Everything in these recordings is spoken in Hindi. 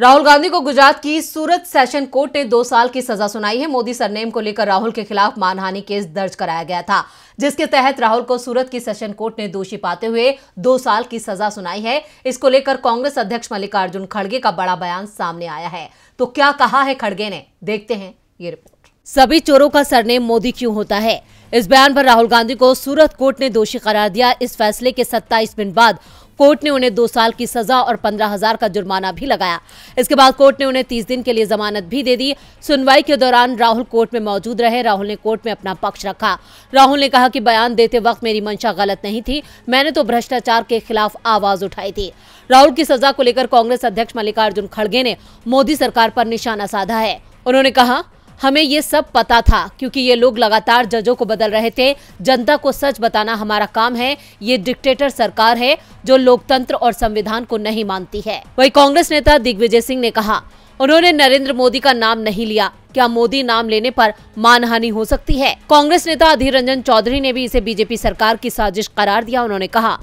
राहुल गांधी को गुजरात की सूरत सेशन कोर्ट ने दो साल की सजा सुनाई है मोदी सरनेम को लेकर राहुल के खिलाफ मानहानि केस दर्ज कराया गया था जिसके तहत राहुल को सूरत की सेशन कोर्ट ने दोषी पाते हुए दो साल की सजा सुनाई है इसको लेकर कांग्रेस अध्यक्ष मल्लिकार्जुन खड़गे का बड़ा बयान सामने आया है तो क्या कहा है खड़गे ने देखते हैं ये रिपोर्ट सभी चोरों का सरनेम मोदी क्यों होता है इस बयान पर राहुल गांधी को सूरत कोर्ट ने दोषी करार दिया इस फैसले के सत्ताईस मिनट बाद कोर्ट ने उन्हें दो साल की सजा और पंद्रह हजार का जुर्माना भी लगाया इसके बाद कोर्ट ने उन्हें तीस दिन के लिए जमानत भी दे दी सुनवाई के दौरान राहुल कोर्ट में मौजूद रहे राहुल ने कोर्ट में अपना पक्ष रखा राहुल ने कहा कि बयान देते वक्त मेरी मंशा गलत नहीं थी मैंने तो भ्रष्टाचार के खिलाफ आवाज उठाई थी राहुल की सजा को लेकर कांग्रेस अध्यक्ष मल्लिकार्जुन खड़गे ने मोदी सरकार पर निशाना साधा है उन्होंने कहा हमें ये सब पता था क्योंकि ये लोग लगातार जजों को बदल रहे थे जनता को सच बताना हमारा काम है ये डिक्टेटर सरकार है जो लोकतंत्र और संविधान को नहीं मानती है वही कांग्रेस नेता दिग्विजय सिंह ने कहा उन्होंने नरेंद्र मोदी का नाम नहीं लिया क्या मोदी नाम लेने पर मानहानि हो सकती है कांग्रेस नेता अधीर रंजन चौधरी ने भी इसे बीजेपी सरकार की साजिश करार दिया उन्होंने कहा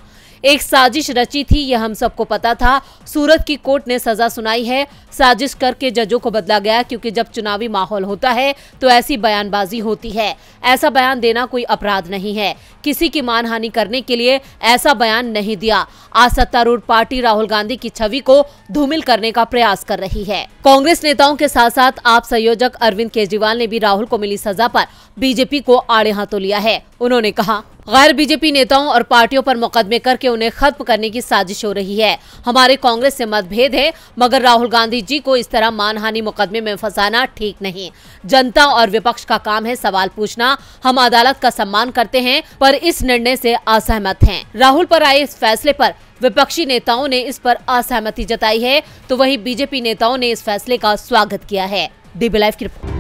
एक साजिश रची थी यह हम सबको पता था सूरत की कोर्ट ने सजा सुनाई है साजिश करके जजों को बदला गया क्योंकि जब चुनावी माहौल होता है तो ऐसी बयानबाजी होती है ऐसा बयान देना कोई अपराध नहीं है किसी की मानहानि करने के लिए ऐसा बयान नहीं दिया आज सत्तारूढ़ पार्टी राहुल गांधी की छवि को धूमिल करने का प्रयास कर रही है कांग्रेस नेताओं के साथ साथ आप संयोजक अरविंद केजरीवाल ने भी राहुल को मिली सजा पर बीजेपी को आड़े हाथों लिया है उन्होंने कहा गैर बीजेपी नेताओं और पार्टियों पर मुकदमे करके उन्हें खत्म करने की साजिश हो रही है हमारे कांग्रेस से मतभेद है मगर राहुल गांधी जी को इस तरह मानहानि मुकदमे में फंसाना ठीक नहीं जनता और विपक्ष का काम है सवाल पूछना हम अदालत का सम्मान करते हैं पर इस निर्णय से असहमत हैं। राहुल पर आए इस फैसले पर विपक्षी नेताओं ने इस पर असहमति जताई है तो वही बीजेपी नेताओं ने इस फैसले का स्वागत किया है डीबी लाइव की रिपोर्ट